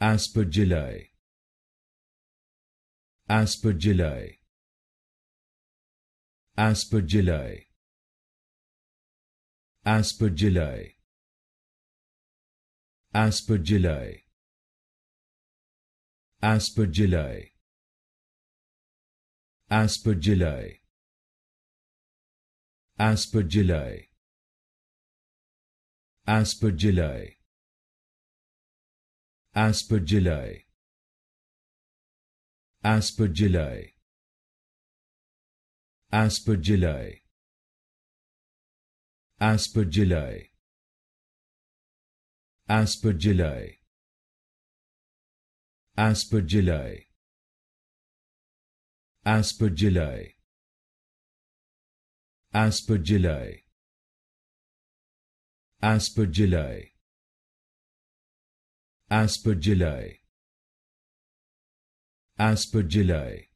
Aspergillae. Aspergillae. Aspergillae. Aspergillae. Aspergillae. Aspergillae. Aspergillae. aspergilli aspergilli aspergillae aspergillae aspergillae aspergillae aspergillae aspergillae aspergillae aspergillae aspergillae Aspergillae. Aspergillae.